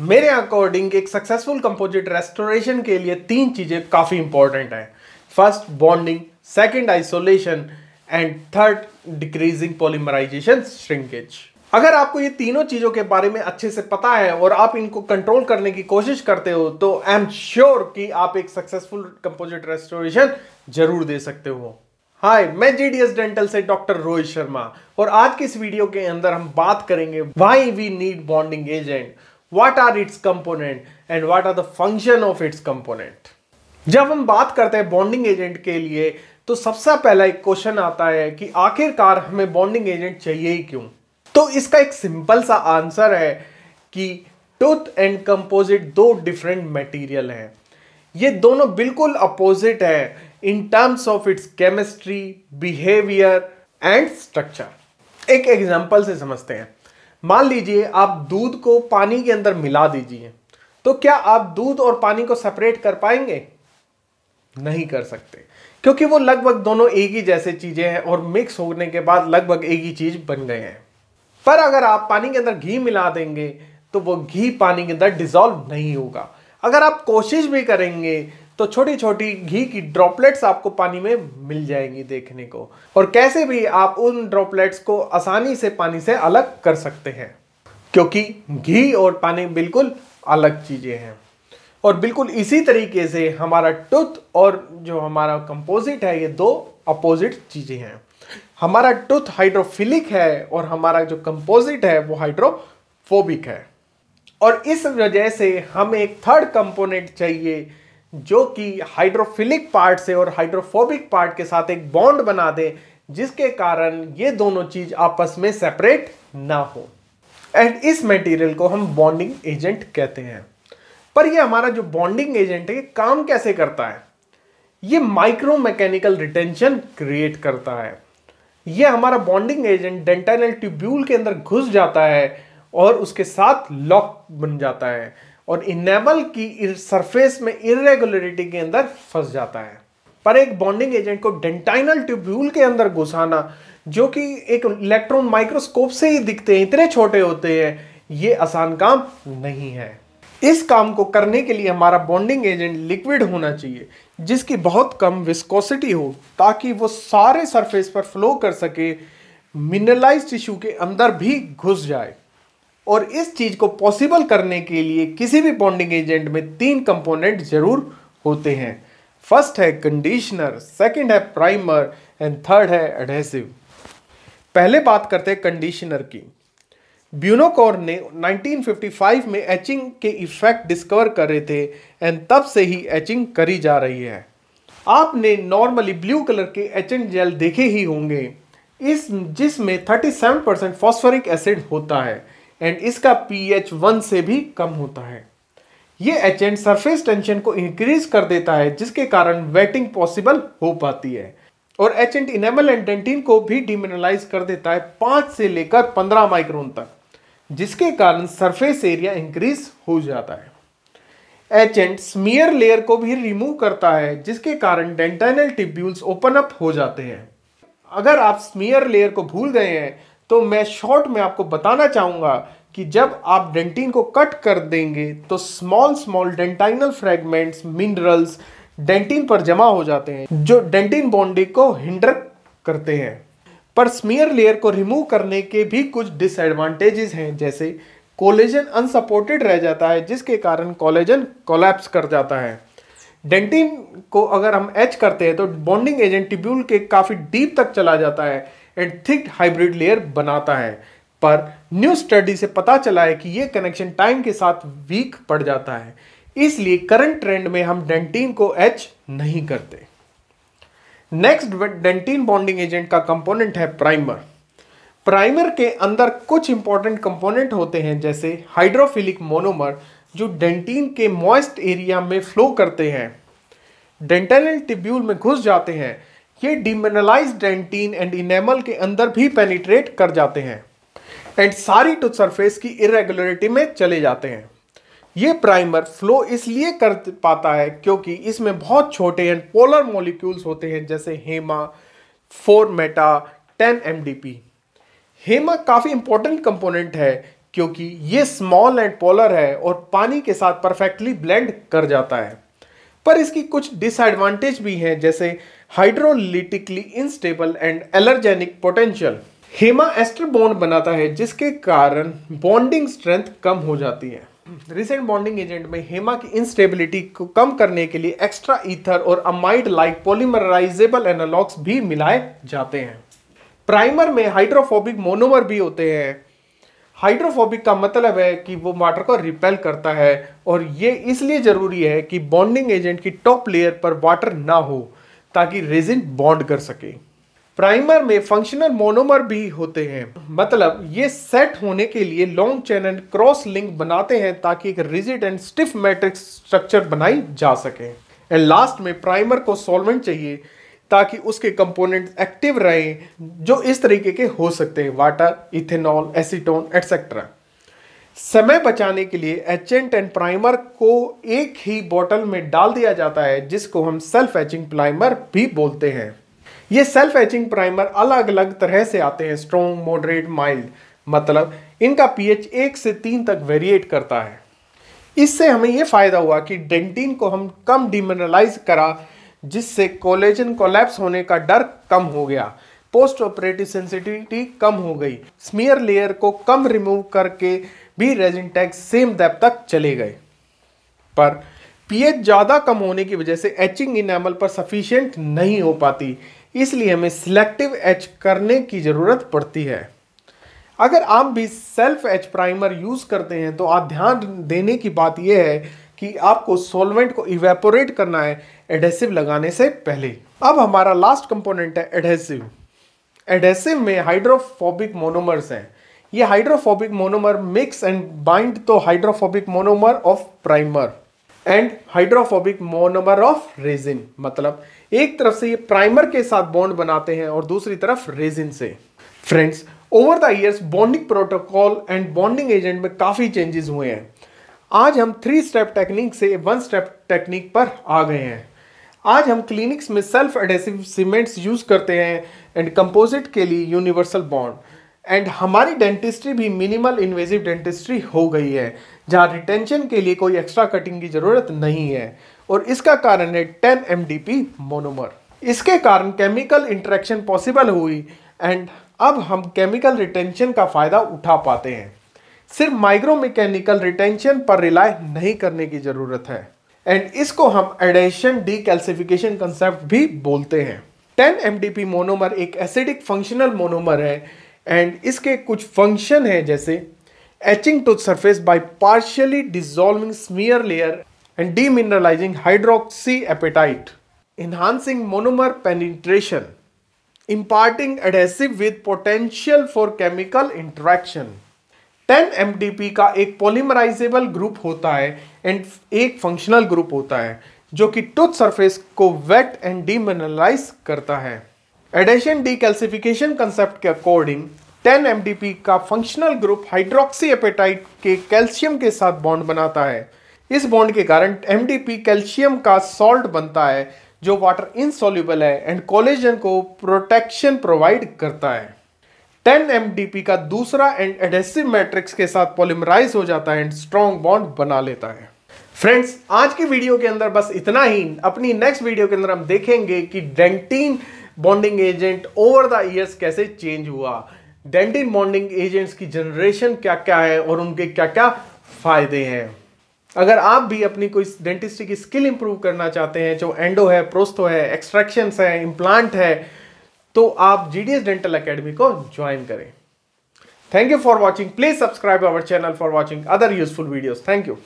मेरे अकॉर्डिंग एक successful composite restoration के लिए तीन चीज़ें काफ़ी इंपॉर्टेंट है first bonding second isolation and third decreasing polymerisation shrinkage अगर आपको ये तीनों चीज़ों के बारे में अच्छे से पता है और आप इनको कंट्रोल करने की कोशिश करते हो तो आई एम श्योर कि आप एक सक्सेसफुल कंपोजिट रेस्टोरेशन जरूर दे सकते हो हाय मैं जीडीएस डेंटल से डॉक्टर रोहित शर्मा और आज की इस वीडियो के अंदर हम बात करेंगे why we need bonding agent what are its component and what are the function of its component जब हम बात करते हैं बॉन्डिंग एजेंट के लिए तो सबसे पहला एक क्वेश्चन आता है कि आखिरकार हमें बॉन्डिंग एजेंट चाहिए ही क्यों तो इसका एक सिंपल सा आंसर है कि टूथ एंड कंपोजिट दो डिफरेंट मटेरियल हैं ये दोनों बिल्कुल अपोजिट है in terms of its chemistry behaviour and structure एक एग्जांपल से समझते हैं मान लीजिए आप दूध को पानी के अंदर मिला दीजिए तो क्या आप दूध और पानी को सेपरेट कर पाएंगे नहीं कर सकते क्योंकि वो लगभग दोनों एक ही जैसे चीज़ें हैं और मिक्स होने के बाद लगभग एक ही चीज़ बन गए हैं पर अगर आप पानी के अंदर घी मिला देंगे तो वो घी पानी के अंदर डिजोल्व नहीं होगा अगर आप कोशिश भी करेंगे तो छोटी छोटी घी की ड्रॉपलेट्स आपको पानी में मिल जाएंगी देखने को और कैसे भी आप उन ड्रॉपलेट्स को आसानी से पानी से अलग कर सकते हैं क्योंकि घी और पानी बिल्कुल अलग चीज़ें हैं और बिल्कुल इसी तरीके से हमारा टूथ और जो हमारा कंपोजिट है ये दो अपोजिट चीज़ें हैं हमारा टूथ हाइड्रोफिलिक है और हमारा जो कंपोजिट है वो हाइड्रोफोबिक है और इस वजह से हमें एक थर्ड कंपोनेंट चाहिए जो कि हाइड्रोफिलिक पार्ट से और हाइड्रोफोबिक पार्ट के साथ एक बॉन्ड बना दे जिसके कारण ये दोनों चीज आपस में सेपरेट ना हो एंड इस मटेरियल को हम बॉन्डिंग एजेंट कहते हैं पर ये हमारा जो बॉन्डिंग एजेंट है काम कैसे करता है ये माइक्रो मैकेनिकल रिटेंशन क्रिएट करता है ये हमारा बॉन्डिंग एजेंट डेंटाइनल ट्यूब्यूल के अंदर घुस जाता है और उसके साथ लॉक बन जाता है और इनेबल की सरफेस में इरेगुलरिटी के अंदर फंस जाता है पर एक बॉन्डिंग एजेंट को डेंटाइनल ट्यूब्यूल के अंदर घुसाना जो कि एक इलेक्ट्रॉन माइक्रोस्कोप से ही दिखते हैं इतने छोटे होते हैं ये आसान काम नहीं है इस काम को करने के लिए हमारा बॉन्डिंग एजेंट लिक्विड होना चाहिए जिसकी बहुत कम विस्कोसिटी हो ताकि वो सारे सरफेस पर फ्लो कर सके मिनरलाइज टिश्यू के अंदर भी घुस जाए और इस चीज़ को पॉसिबल करने के लिए किसी भी बॉन्डिंग एजेंट में तीन कंपोनेंट जरूर होते हैं फर्स्ट है कंडीशनर सेकंड है प्राइमर एंड थर्ड है एडहेसिव पहले बात करते हैं कंडीशनर की ब्यूनोकोर ने 1955 में एचिंग के इफेक्ट डिस्कवर कर रहे थे एंड तब से ही एचिंग करी जा रही है आपने नॉर्मली ब्लू कलर के एचिंग जेल देखे ही होंगे इस जिसमें 37 परसेंट फॉस्फोरिक एसिड होता है एंड इसका पी एच वन से भी कम होता है ये एचेंट सरफेस टेंशन को इंक्रीज कर देता है जिसके कारण वेटिंग पॉसिबल हो पाती है और एचेंट इनेमल एंड डेंटिन को भी डिमिनलाइज कर देता है पाँच से लेकर पंद्रह माइक्रोन तक जिसके कारण सरफेस एरिया इंक्रीज हो जाता है एचेंट स्मियर लेयर को भी रिमूव करता है जिसके कारण डेंटाइनल टिब्यूल्स ओपन अप हो जाते हैं अगर आप स्मियर लेयर को भूल गए हैं तो मैं शॉर्ट में आपको बताना चाहूँगा कि जब आप डेंटिन को कट कर देंगे तो small small dentinal fragments minerals dentin पर जमा हो जाते हैं जो डेंटिन बॉन्डिंग को हिंडर करते हैं पर स्मियर लेयर को रिमूव करने के भी कुछ डिसएडवांटेजेस हैं जैसे कोलेजन अनसपोर्टेड रह जाता है जिसके कारण कोलेजन कोलैप्स कर जाता है डेंटिन को अगर हम एच करते हैं तो बॉन्डिंग एजेंट ट्यूब्यूल के काफ़ी डीप तक चला जाता है एंड थिक हाइब्रिड लेयर बनाता है पर न्यू स्टडी से पता चला है कि यह कनेक्शन टाइम के साथ वीक पड़ जाता है इसलिए करंट ट्रेंड में हम डेंटीन को एच नहीं करते नेक्स्ट डेंटीन बॉन्डिंग एजेंट का कंपोनेंट है प्राइमर प्राइमर के अंदर कुछ इंपॉर्टेंट कंपोनेंट होते हैं जैसे हाइड्रोफिलिक मोनोमर जो डेंटीन के मॉइस्ट एरिया में फ्लो करते हैं डेंटेनल टिब्यूल में घुस जाते हैं ये डिमिनलाइज डेंटीन एंड इनेमल के अंदर भी पेनिट्रेट कर जाते हैं एंड सारी टूथ सरफेस की इरेगुलरिटी में चले जाते हैं ये प्राइमर फ्लो इसलिए कर पाता है क्योंकि इसमें बहुत छोटे एंड पोलर मॉलिक्यूल्स होते हैं जैसे HEMA four meta ten M HEMA काफ़ी इंपॉर्टेंट कंपोनेंट है क्योंकि ये स्मॉल एंड पोलर है और पानी के साथ परफेक्टली ब्लेंड कर जाता है पर इसकी कुछ डिसएडवांटेज भी हैं जैसे hydrolytically unstable and allergenic potential HEMA ester bond बनाता है जिसके कारण बॉन्डिंग स्ट्रेंथ कम हो जाती है रिसेंट बॉन्डिंग एजेंट में हेमा की इनस्टेबिलिटी को कम करने के लिए एक्स्ट्रा ईथर और अमाइड लाइक पॉलीमराइजेबल एनालॉग्स भी मिलाए जाते हैं प्राइमर में हाइड्रोफोबिक मोनोमर भी होते हैं हाइड्रोफोबिक का मतलब है कि वो वाटर को रिपेल करता है और ये इसलिए ज़रूरी है कि बॉन्डिंग एजेंट की टॉप लेयर पर वाटर ना हो ताकि रेजिन बॉन्ड कर सके प्राइमर में फंक्शनल मोनोमर भी होते हैं मतलब ये सेट होने के लिए लॉन्ग एंड क्रॉस लिंक बनाते हैं ताकि एक rigid and stiff matrix structure बनाई जा सके एंड लास्ट में प्राइमर को सॉल्वेंट चाहिए ताकि उसके कंपोनेंट एक्टिव रहें जो इस तरीके के हो सकते हैं वाटर इथेनॉल एसीटोन एट्सेट्रा समय बचाने के लिए एचेंट एंड प्राइमर को एक ही बोतल में डाल दिया जाता है जिसको हम सेल्फ एचिंग प्राइमर भी बोलते हैं ये सेल्फ एचिंग प्राइमर अलग अलग तरह से आते हैं स्ट्रॉन्ग मॉडरेट माइल्ड मतलब इनका पीएच एक से तीन तक वेरिएट करता है इससे हमें यह फायदा हुआ कि डेंटिन को हम कम डिमिनलाइज करा जिससे कोलेजन कोलैप्स होने का डर कम हो गया पोस्ट ऑपरेटिव सेंसिटिविटी कम हो गई स्मियर लेयर को कम रिमूव करके भी रेजिन टैग सेम डेप तक चले गए पर पीएच ज़्यादा कम होने की वजह से एचिंग इनामल पर सफिशियंट नहीं हो पाती इसलिए हमें सिलेक्टिव एच करने की ज़रूरत पड़ती है अगर आप भी सेल्फ एच प्राइमर यूज़ करते हैं तो आप ध्यान देने की बात यह है कि आपको सॉल्वेंट को इवेपोरेट करना है एडहेसिव लगाने से पहले अब हमारा लास्ट कंपोनेंट है एडहेसिव एडहेसिव में हाइड्रोफोबिक मोनोमर्स हैं ये hydrophobic monomer mix and bind तो hydrophobic monomer of primer and hydrophobic monomer of resin मतलब एक तरफ से ये प्राइमर के साथ बॉन्ड बनाते हैं और दूसरी तरफ रेजिन से friends over the years bonding protocol and bonding agent में काफ़ी चेंजेस हुए हैं आज हम थ्री स्टेप टेक्निक से वन स्टेप टेक्निक पर आ गए हैं आज हम क्लिनिक्स में सेल्फ एडेसिव सीमेंट्स यूज़ करते हैं एंड कंपोजिट के लिए यूनिवर्सल बॉन्ड एंड हमारी डेंटिस्ट्री भी मिनिमल इन्वेजिव डेंटिस्ट्री हो गई है जहाँ रिटेंशन के लिए कोई एक्स्ट्रा कटिंग की ज़रूरत नहीं है और इसका कारण है टेन एम मोनोमर इसके कारण केमिकल इंट्रैक्शन पॉसिबल हुई एंड अब हम केमिकल रिटेंशन का फ़ायदा उठा पाते हैं सिर्फ माइक्रो मैकेनिकल रिटेंशन पर रिलाय नहीं करने की ज़रूरत है एंड इसको हम एडेशन डी कैल्सिफिकेशन कंसेप्ट भी बोलते हैं टेन एम मोनोमर एक एसिडिक फंक्शनल मोनोमर है एंड इसके कुछ फंक्शन है जैसे etching to surface by partially dissolving smear layer and demineralizing hydroxyapatite enhancing monomer penetration imparting adhesive with potential for chemical interaction 10 MDP का एक पॉलीमराइजेबल group होता है एंड एक फंक्शनल ग्रुप होता है जो कि टूथ सरफेस को वेट एंड डीमिनलाइज करता है एडेशन डीकैल्सिफिकेशन कंसेप्ट के अकॉर्डिंग 10 एमडीपी का फंक्शनल ग्रुप हाइड्रोक्सी एपेटाइट के कैल्शियम के साथ बॉन्ड बनाता है इस बॉन्ड के कारण एमडीपी कैल्शियम का सॉल्ट बनता है जो वाटर इनसॉल्यूबल है एंड कोलेजन को प्रोटेक्शन प्रोवाइड करता है 10 एमडीपी का दूसरा एंड एडेसिव मैट्रिक्स के साथ पॉलिमराइज हो जाता है एंड स्ट्रॉन्ग बॉन्ड बना लेता है फ्रेंड्स आज की वीडियो के अंदर बस इतना ही अपनी नेक्स्ट वीडियो के अंदर हम देखेंगे कि dentin bonding agent over the years कैसे चेंज हुआ डेंटिन बॉन्डिंग एजेंट्स की जनरेशन क्या क्या है और उनके क्या क्या फायदे हैं अगर आप भी अपनी कोई डेंटिस्ट्री की स्किल इंप्रूव करना चाहते हैं जो एंडो है प्रोस्तो है एक्सट्रैक्शन है इम्प्लांट है तो आप जीडीएस डेंटल अकेडमी को ज्वाइन करें thank you for watching please subscribe our channel for watching other useful videos thank you